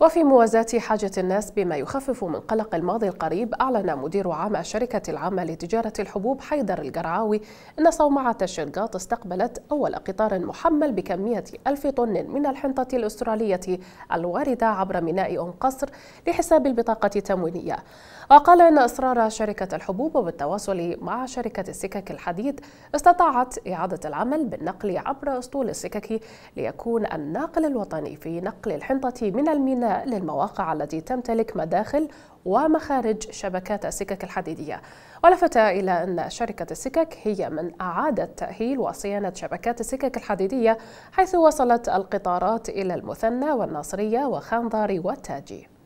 وفي موازاة حاجة الناس بما يخفف من قلق الماضي القريب أعلن مدير عام الشركة العامة لتجارة الحبوب حيدر القرعاوي أن صومعة الشرقاط استقبلت أول قطار محمل بكمية ألف طن من الحنطة الأسترالية الواردة عبر ميناء أم قصر لحساب البطاقة التموينية وقال أن إصرار شركة الحبوب بالتواصل مع شركة السكك الحديد استطاعت إعادة العمل بالنقل عبر أسطول السكك ليكون الناقل الوطني في نقل الحنطة من الميناء للمواقع التي تمتلك مداخل ومخارج شبكات السكك الحديدية ولفت إلى أن شركة السكك هي من أعادت تأهيل وصيانة شبكات السكك الحديدية حيث وصلت القطارات إلى المثنى والناصرية وخانضاري والتاجي